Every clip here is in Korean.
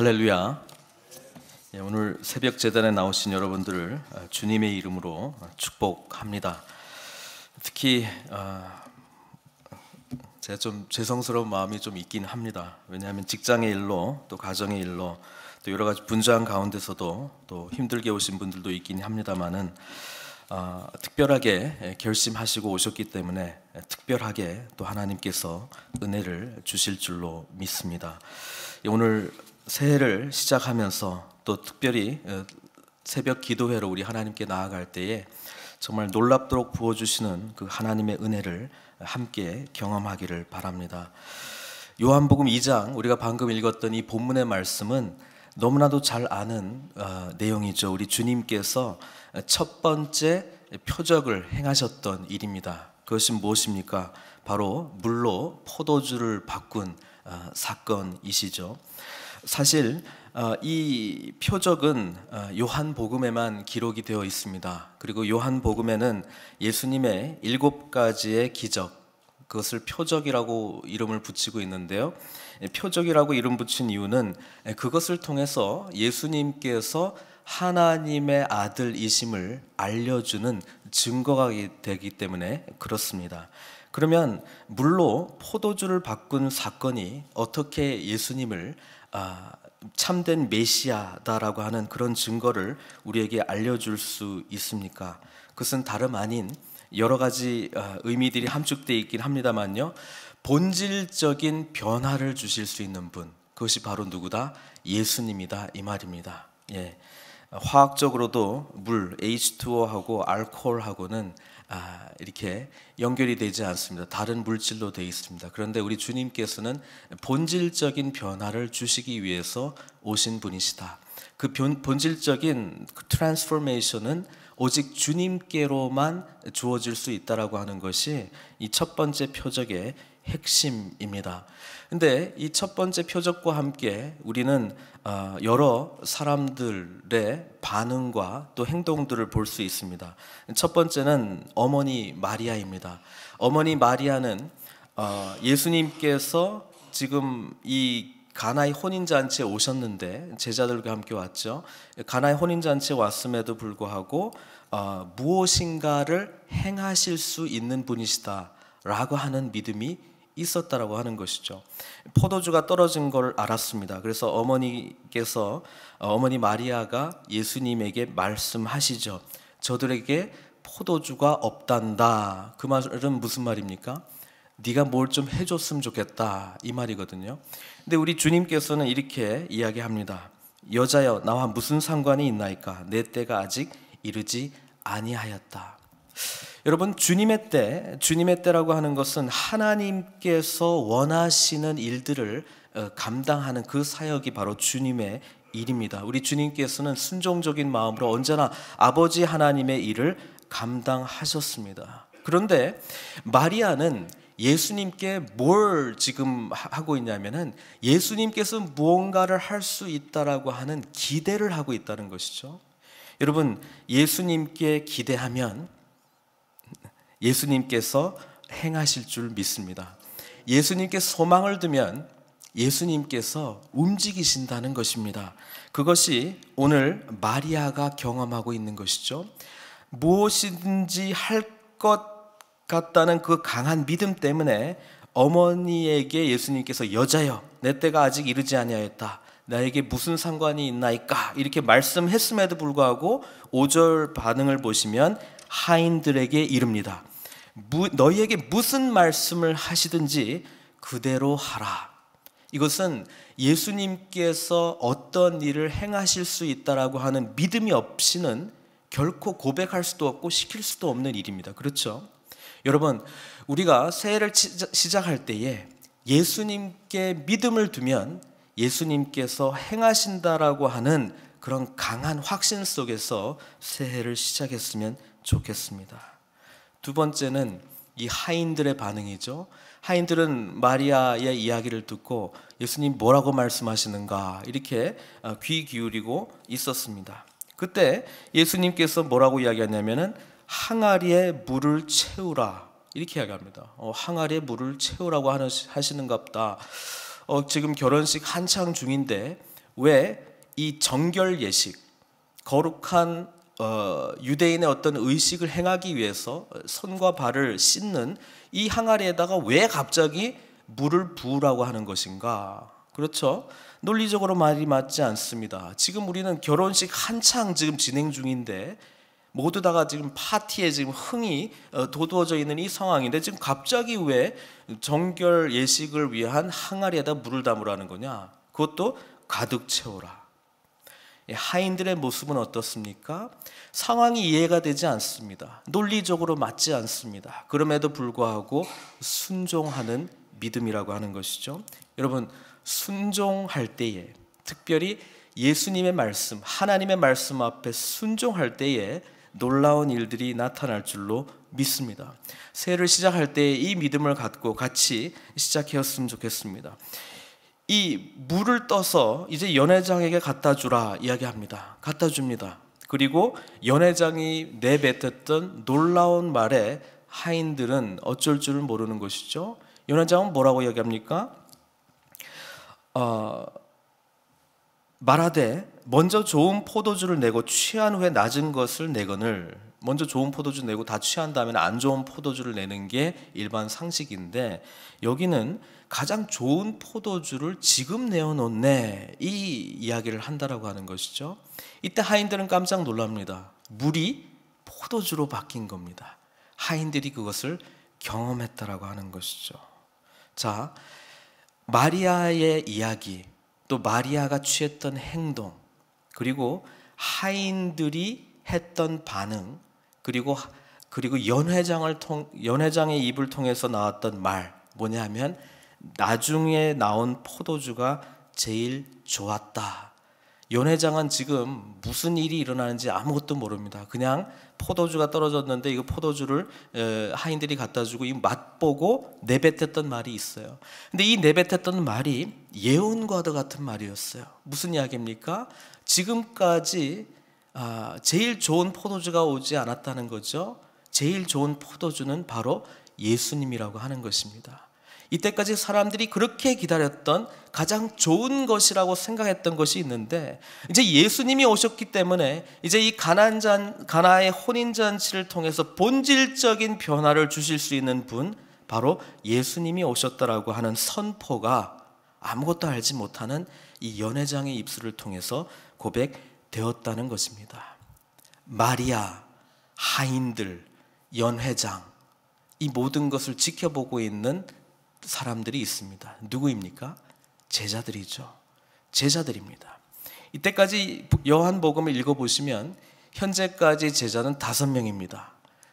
할렐루야. 예, 오늘 새벽 재단에 나오신 여러분들을 아, 주님의 이름으로 축복합니다. 특히 아, 제가 좀 죄송스러운 마음이 좀 있긴 합니다. 왜냐하면 직장의 일로 또 가정의 일로 또 여러 가지 분주한 가운데서도 또 힘들게 오신 분들도 있긴 합니다만은 아, 특별하게 예, 결심하시고 오셨기 때문에 예, 특별하게 또 하나님께서 은혜를 주실 줄로 믿습니다. 오늘 새해를 시작하면서 또 특별히 어, 새벽 기도회로 우리 하나님께 나아갈 때에 정말 놀랍도록 부어주시는 그 하나님의 은혜를 함께 경험하기를 바랍니다. 요한복음 2장 우리가 방금 읽었던 이 본문의 말씀은 너무나도 잘 아는 어, 내용이죠. 우리 주님께서 첫 번째 표적을 행하셨던 일입니다. 그것이 무엇입니까? 바로 물로 포도주를 바꾼 어, 사건이시죠. 사실 어, 이 표적은 어, 요한복음에만 기록이 되어 있습니다. 그리고 요한복음에는 예수님의 일곱 가지의 기적, 그것을 표적이라고 이름을 붙이고 있는데요. 예, 표적이라고 이름 붙인 이유는 예, 그것을 통해서 예수님께서 하나님의 아들이심을 알려주는 증거가 되기 때문에 그렇습니다. 그러면 물로 포도주를 바꾼 사건이 어떻게 예수님을 아, 참된 메시아다라고 하는 그런 증거를 우리에게 알려줄 수 있습니까? 그것은 다름 아닌 여러 가지 어, 의미들이 함축되어 있긴 합니다만요. 본질적인 변화를 주실 수 있는 분, 그것이 바로 누구다? 예수님이다 이 말입니다. 예. 화학적으로도 물 H2O하고 알코올하고는 아, 이렇게 연결이 되지 않습니다. 다른 물질로 되어 있습니다. 그런데 우리 주님께서는 본질적인 변화를 주시기 위해서 오신 분이시다. 그 본질적인 트랜스포메이션은 그 오직 주님께로만 주어질 수 있다라고 하는 것이 이 첫 번째 표적의 핵심입니다. 근데 이 첫 번째 표적과 함께 우리는 어, 여러 사람들의 반응과 또 행동들을 볼 수 있습니다. 첫 번째는 어머니 마리아입니다. 어머니 마리아는 어, 예수님께서 지금 이 가나의 혼인잔치에 오셨는데 제자들과 함께 왔죠. 가나의 혼인잔치에 왔음에도 불구하고 어, 무엇인가를 행하실 수 있는 분이시다라고 하는 믿음이 있었다라고 하는 것이죠. 포도주가 떨어진 걸 알았습니다. 그래서 어머니께서 어, 어머니 마리아가 예수님에게 말씀하시죠. 저들에게 포도주가 없단다. 그 말은 무슨 말입니까? 네가 뭘 좀 해줬으면 좋겠다 이 말이거든요. 근데 우리 주님께서는 이렇게 이야기합니다. 여자여 나와 무슨 상관이 있나이까? 내 때가 아직 이르지 아니하였다. 여러분 주님의 때, 주님의 때라고 하는 것은 하나님께서 원하시는 일들을 어, 감당하는 그 사역이 바로 주님의 일입니다. 우리 주님께서는 순종적인 마음으로 언제나 아버지 하나님의 일을 감당하셨습니다. 그런데 마리아는 예수님께 뭘 지금 하고 있냐면은 예수님께서 무언가를 할 수 있다라고 하는 기대를 하고 있다는 것이죠. 여러분, 예수님께 기대하면 예수님께서 행하실 줄 믿습니다. 예수님께 소망을 두면 예수님께서 움직이신다는 것입니다. 그것이 오늘 마리아가 경험하고 있는 것이죠. 무엇이든지 할 것 같다는 그 강한 믿음 때문에 어머니에게 예수님께서 여자여 내 때가 아직 이르지 아니하였다. 나에게 무슨 상관이 있나이까 이렇게 말씀했음에도 불구하고 5절 반응을 보시면 하인들에게 이릅니다. 너희에게 무슨 말씀을 하시든지 그대로 하라. 이것은 예수님께서 어떤 일을 행하실 수 있다라고 하는 믿음이 없이는 결코 고백할 수도 없고 시킬 수도 없는 일입니다. 그렇죠? 여러분, 우리가 새해를 시작할 때에 예수님께 믿음을 두면 예수님께서 행하신다라고 하는 그런 강한 확신 속에서 새해를 시작했으면 좋겠습니다. 두 번째는 이 하인들의 반응이죠. 하인들은 마리아의 이야기를 듣고 예수님 뭐라고 말씀하시는가 이렇게 어, 귀 기울이고 있었습니다. 그때 예수님께서 뭐라고 이야기하냐면은 항아리에 물을 채우라 이렇게 이야기합니다. 어, 항아리에 물을 채우라고 하시는갑다. 어, 지금 결혼식 한창 중인데 왜 이 정결 예식 거룩한 어, 유대인의 어떤 의식을 행하기 위해서 손과 발을 씻는 이 항아리에다가 왜 갑자기 물을 부으라고 하는 것인가? 그렇죠? 논리적으로 말이 맞지 않습니다. 지금 우리는 결혼식 한창 지금 진행 중인데 모두 다가 지금 파티에 지금 흥이 돋워져 어, 있는 이 상황인데 지금 갑자기 왜 정결 예식을 위한 항아리에다 물을 담으라는 거냐? 그것도 가득 채워라. 하인들의 모습은 어떻습니까? 상황이 이해가 되지 않습니다. 논리적으로 맞지 않습니다. 그럼에도 불구하고 순종하는 믿음이라고 하는 것이죠. 여러분, 순종할 때에 특별히 예수님의 말씀, 하나님의 말씀 앞에 순종할 때에 놀라운 일들이 나타날 줄로 믿습니다. 새해를 시작할 때 이 믿음을 갖고 같이 시작했으면 좋겠습니다. 이 물을 떠서 이제 연회장에게 갖다 주라 이야기합니다. 갖다 줍니다. 그리고 연회장이 내뱉었던 놀라운 말에 하인들은 어쩔 줄을 모르는 것이죠. 연회장은 뭐라고 이야기합니까? 어, 말하되 먼저 좋은 포도주를 내고 취한 후에 낮은 것을 내거늘 먼저 좋은 포도주 내고 다 취한 다음에 안 좋은 포도주를 내는 게 일반 상식인데 여기는 가장 좋은 포도주를 지금 내어놓네 이 이야기를 한다라고 하는 것이죠. 이때 하인들은 깜짝 놀랍니다. 물이 포도주로 바뀐 겁니다. 하인들이 그것을 경험했다라고 하는 것이죠. 자, 마리아의 이야기, 또 마리아가 취했던 행동, 그리고 하인들이 했던 반응, 그리고 그리고 연회장을 통 연회장의 입을 통해서 나왔던 말 뭐냐면 나중에 나온 포도주가 제일 좋았다. 연회장은 지금 무슨 일이 일어나는지 아무것도 모릅니다. 그냥 포도주가 떨어졌는데 이거 포도주를 하인들이 갖다 주고 이 맛보고 내뱉었던 말이 있어요. 근데 이 내뱉었던 말이 예언과도 같은 말이었어요. 무슨 이야기입니까? 지금까지 아, 제일 좋은 포도주가 오지 않았다는 거죠. 제일 좋은 포도주는 바로 예수님이라고 하는 것입니다. 이때까지 사람들이 그렇게 기다렸던 가장 좋은 것이라고 생각했던 것이 있는데 이제 예수님이 오셨기 때문에 이제 이 가난잔 가나의 혼인 잔치를 통해서 본질적인 변화를 주실 수 있는 분 바로 예수님이 오셨다라고 하는 선포가 아무것도 알지 못하는 이 연회장의 입술을 통해서 고백되었다는 것입니다. 마리아, 하인들, 연회장 이 모든 것을 지켜보고 있는 사람들이 있습니다. 누구입니까? 제자들이죠. 제자들입니다. 이때까지 요한복음을 읽어보시면 현재까지 제자는 다섯 명입니다.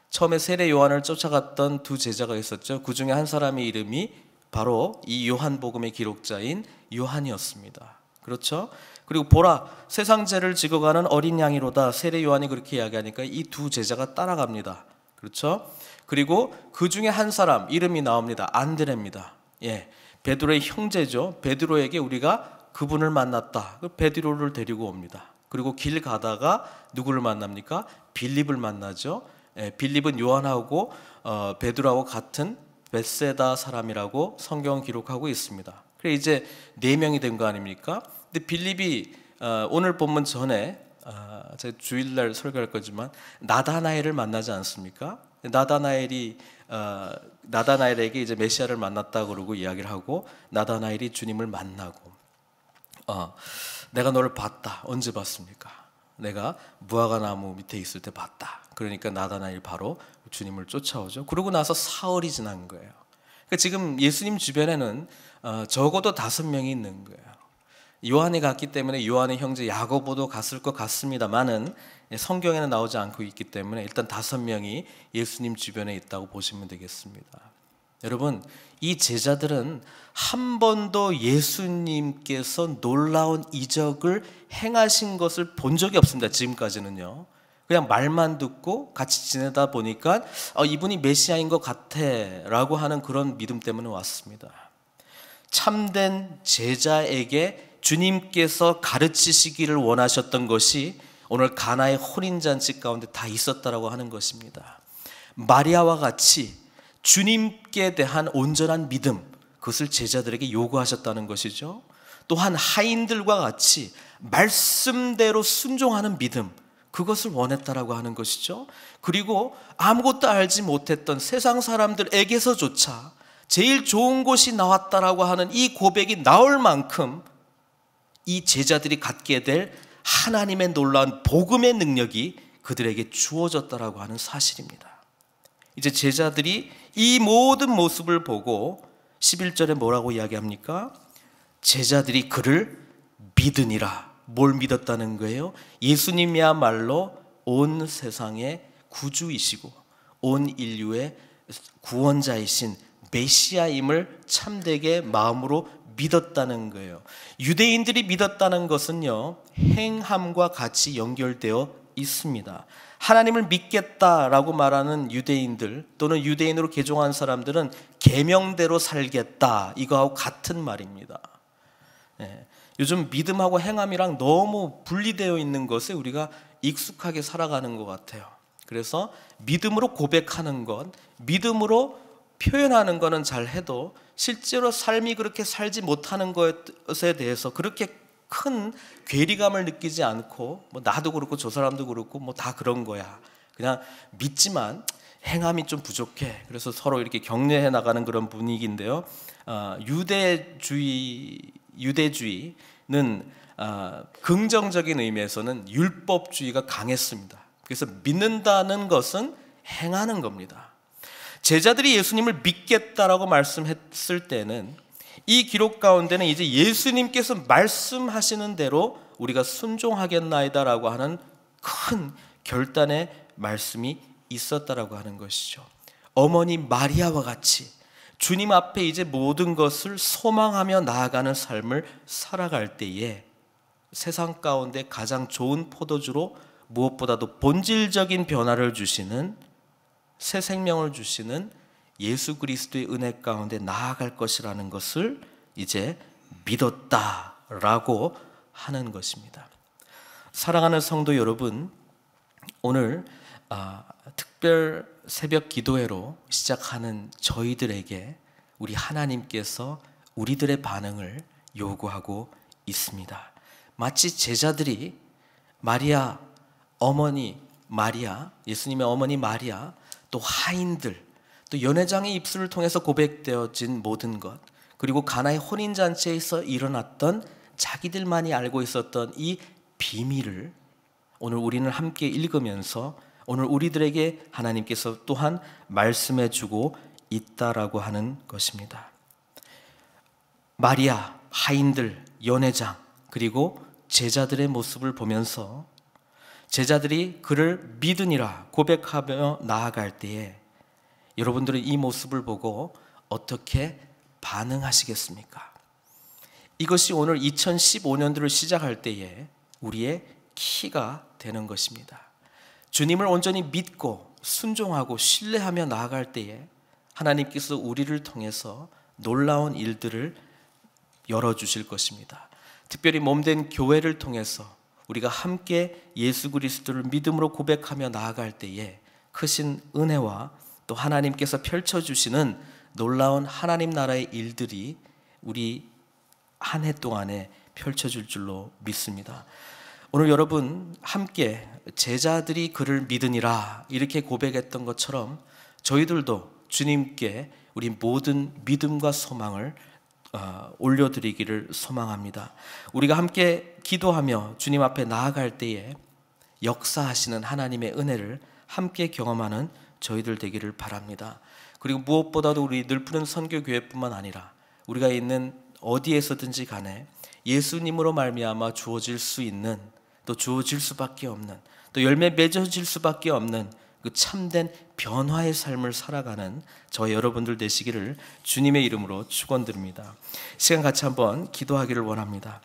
처음에 세례 요한을 쫓아갔던 두 제자가 있었죠. 그 중에 한 사람의 이름이 바로 이 요한복음의 기록자인 요한이었습니다. 그렇죠? 그리고 보라 세상 죄를 지고 가는 어린 양이로다 세례 요한이 그렇게 이야기하니까 이 두 제자가 따라갑니다. 그렇죠? 그리고 그 중에 한 사람 이름이 나옵니다. 안드레입니다. 예. 베드로의 형제죠. 베드로에게 우리가 그분을 만났다. 그 베드로를 데리고 옵니다. 그리고 길 가다가 누구를 만납니까? 빌립을 만나죠. 예, 빌립은 요한하고 어, 베드로하고 같은 벳세다 사람이라고 성경 기록하고 있습니다. 그래 이제 네 명이 된 거 아닙니까? 근데 빌립이 어, 오늘 본문 전에 어, 아, 제 주일날 설교할 거지만 나다나엘을 만나지 않습니까? 나다나엘이 어, 나다나엘에게 이제 메시아를 만났다 그러고 이야기를 하고 나다나엘이 주님을 만나고 어, 내가 너를 봤다 언제 봤습니까? 내가 무화과 나무 밑에 있을 때 봤다. 그러니까 나다나엘 바로 주님을 쫓아오죠. 그러고 나서 사흘이 지난 거예요. 그러니까 지금 예수님 주변에는 어, 적어도 다섯 명이 있는 거예요. 요한이 갔기 때문에 요한의 형제 야고보도 갔을 것 같습니다만은 예, 성경에는 나오지 않고 있기 때문에 일단 다섯 명이 예수님 주변에 있다고 보시면 되겠습니다. 여러분, 이 제자들은 한 번도 예수님께서 놀라운 이적을 행하신 것을 본 적이 없습니다. 지금까지는요. 그냥 말만 듣고 같이 지내다 보니까 어, 이분이 메시아인 것 같아 라고 하는 그런 믿음 때문에 왔습니다. 참된 제자에게 주님께서 가르치시기를 원하셨던 것이 오늘 가나의 혼인 잔치 가운데 다 있었다라고 하는 것입니다. 마리아와 같이 주님께 대한 온전한 믿음 그것을 제자들에게 요구하셨다는 것이죠. 또한 하인들과 같이 말씀대로 순종하는 믿음 그것을 원했다라고 하는 것이죠. 그리고 아무것도 알지 못했던 세상 사람들에게서조차 제일 좋은 곳이 나왔다라고 하는 이 고백이 나올 만큼 이 제자들이 갖게 될 하나님의 놀라운 복음의 능력이 그들에게 주어졌다라고 하는 사실입니다. 이제 제자들이 이 모든 모습을 보고 11절에 뭐라고 이야기합니까? 제자들이 그를 믿으니라. 뭘 믿었다는 거예요? 예수님이야말로 온 세상의 구주이시고 온 인류의 구원자이신 메시아임을 참되게 마음으로 믿었다는 거예요. 유대인들이 믿었다는 것은요, 행함과 같이 연결되어 있습니다. 하나님을 믿겠다라고 말하는 유대인들 또는 유대인으로 개종한 사람들은 계명대로 살겠다 이거하고 같은 말입니다. 예, 요즘 믿음하고 행함이랑 너무 분리되어 있는 것에 우리가 익숙하게 살아가는 것 같아요. 그래서 믿음으로 고백하는 것, 믿음으로 표현하는 거는 잘 해도 실제로 삶이 그렇게 살지 못하는 것에 대해서 그렇게 큰 괴리감을 느끼지 않고 뭐 나도 그렇고 저 사람도 그렇고 뭐 다 그런 거야. 그냥 믿지만 행함이 좀 부족해. 그래서 서로 이렇게 격려해 나가는 그런 분위기인데요. 어, 유대주의 유대주의는 어, 긍정적인 의미에서는 율법주의가 강했습니다. 그래서 믿는다는 것은 행하는 겁니다. 제자들이 예수님을 믿겠다라고 말씀했을 때는 이 기록 가운데는 이제 예수님께서 말씀하시는 대로 우리가 순종하겠나이다라고 하는 큰 결단의 말씀이 있었다라고 하는 것이죠. 어머니 마리아와 같이 주님 앞에 이제 모든 것을 소망하며 나아가는 삶을 살아갈 때에 세상 가운데 가장 좋은 포도주로 무엇보다도 본질적인 변화를 주시는 새 생명을 주시는 예수 그리스도의 은혜 가운데 나아갈 것이라는 것을 이제 믿었다라고 하는 것입니다. 사랑하는 성도 여러분, 오늘 아, 특별 새벽 기도회로 시작하는 저희들에게 우리 하나님께서 우리들의 반응을 요구하고 있습니다. 마치 제자들이 마리아 어머니 마리아 예수님의 어머니 마리아 또 하인들, 또 연회장의 입술을 통해서 고백되어진 모든 것, 그리고 가나의 혼인 잔치에서 일어났던 자기들만이 알고 있었던 이 비밀을 오늘 우리는 함께 읽으면서 오늘 우리들에게 하나님께서 또한 말씀해 주고 있다라고 하는 것입니다. 마리아, 하인들, 연회장, 그리고 제자들의 모습을 보면서 제자들이 그를 믿으니라 고백하며 나아갈 때에 여러분들은 이 모습을 보고 어떻게 반응하시겠습니까? 이것이 오늘 2015년도를 시작할 때에 우리의 키가 되는 것입니다. 주님을 온전히 믿고 순종하고 신뢰하며 나아갈 때에 하나님께서 우리를 통해서 놀라운 일들을 열어주실 것입니다. 특별히 몸된 교회를 통해서 우리가 함께 예수 그리스도를 믿음으로 고백하며 나아갈 때에 크신 은혜와 또 하나님께서 펼쳐주시는 놀라운 하나님 나라의 일들이 우리 한 해 동안에 펼쳐질 줄로 믿습니다. 오늘 여러분 함께 제자들이 그를 믿으니라 이렇게 고백했던 것처럼 저희들도 주님께 우리 모든 믿음과 소망을 어, 올려드리기를 소망합니다. 우리가 함께 기도하며 주님 앞에 나아갈 때에 역사하시는 하나님의 은혜를 함께 경험하는 저희들 되기를 바랍니다. 그리고 무엇보다도 우리 늘푸른 선교교회뿐만 아니라 우리가 있는 어디에서든지 간에 예수님으로 말미암아 주어질 수 있는 또 주어질 수밖에 없는 또 열매 맺어질 수밖에 없는 그 참된 변화의 삶을 살아가는 저 여러분들 되시기를 주님의 이름으로 축원드립니다. 시간 같이 한번 기도하기를 원합니다.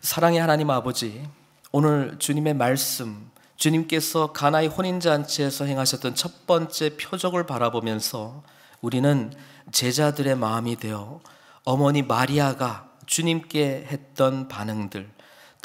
사랑의 하나님 아버지, 오늘 주님의 말씀 주님께서 가나의 혼인잔치에서 행하셨던 첫 번째 표적을 바라보면서 우리는 제자들의 마음이 되어 어머니 마리아가 주님께 했던 반응들,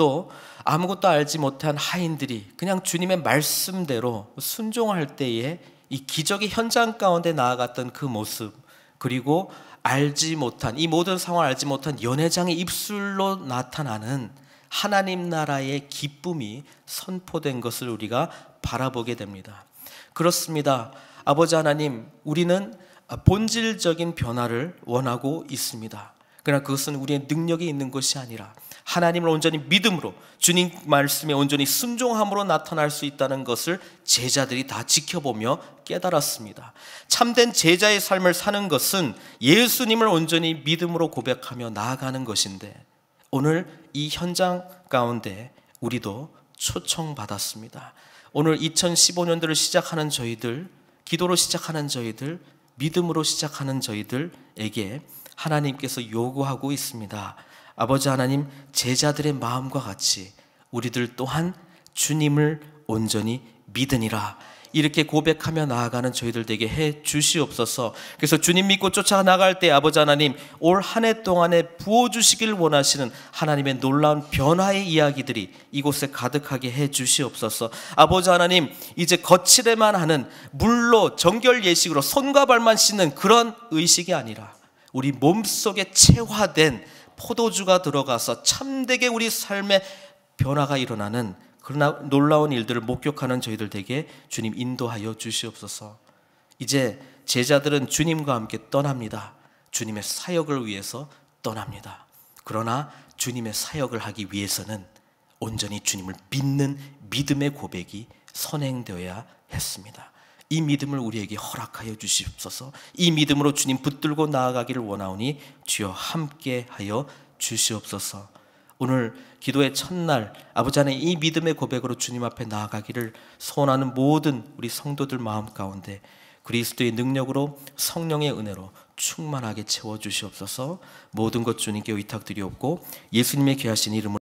또 아무것도 알지 못한 하인들이 그냥 주님의 말씀대로 순종할 때에 이 기적의 현장 가운데 나아갔던 그 모습 그리고 알지 못한 이 모든 상황을 알지 못한 연회장의 입술로 나타나는 하나님 나라의 기쁨이 선포된 것을 우리가 바라보게 됩니다. 그렇습니다. 아버지 하나님, 우리는 본질적인 변화를 원하고 있습니다. 그러나 그것은 우리의 능력이 있는 것이 아니라 하나님을 온전히 믿음으로 주님 말씀에 온전히 순종함으로 나타날 수 있다는 것을 제자들이 다 지켜보며 깨달았습니다. 참된 제자의 삶을 사는 것은 예수님을 온전히 믿음으로 고백하며 나아가는 것인데 오늘 이 현장 가운데 우리도 초청받았습니다. 오늘 2015년도를 시작하는 저희들, 기도로 시작하는 저희들, 믿음으로 시작하는 저희들에게 하나님께서 요구하고 있습니다. 아버지 하나님, 제자들의 마음과 같이 우리들 또한 주님을 온전히 믿으니라. 이렇게 고백하며 나아가는 저희들 되게 해 주시옵소서. 그래서 주님 믿고 쫓아 나갈 때 아버지 하나님 올 한 해 동안에 부어 주시길 원하시는 하나님의 놀라운 변화의 이야기들이 이곳에 가득하게 해 주시옵소서. 아버지 하나님 이제 거칠에만 하는 물로 정결 예식으로 손과 발만 씻는 그런 의식이 아니라 우리 몸속에 체화된 포도주가 들어가서 참되게 우리 삶에 변화가 일어나는 그러나 놀라운 일들을 목격하는 저희들 되게 주님 인도하여 주시옵소서. 이제 제자들은 주님과 함께 떠납니다. 주님의 사역을 위해서 떠납니다. 그러나 주님의 사역을 하기 위해서는 온전히 주님을 믿는 믿음의 고백이 선행되어야 했습니다. 이 믿음을 우리에게 허락하여 주시옵소서. 이 믿음으로 주님 붙들고 나아가기를 원하오니 주여 함께하여 주시옵소서. 오늘 기도의 첫날 아버지 하나이 믿음의 고백으로 주님 앞에 나아가기를 소원하는 모든 우리 성도들 마음 가운데 그리스도의 능력으로 성령의 은혜로 충만하게 채워 주시옵소서. 모든 것 주님께 의탁드리옵고 예수님의 귀하신 이름으로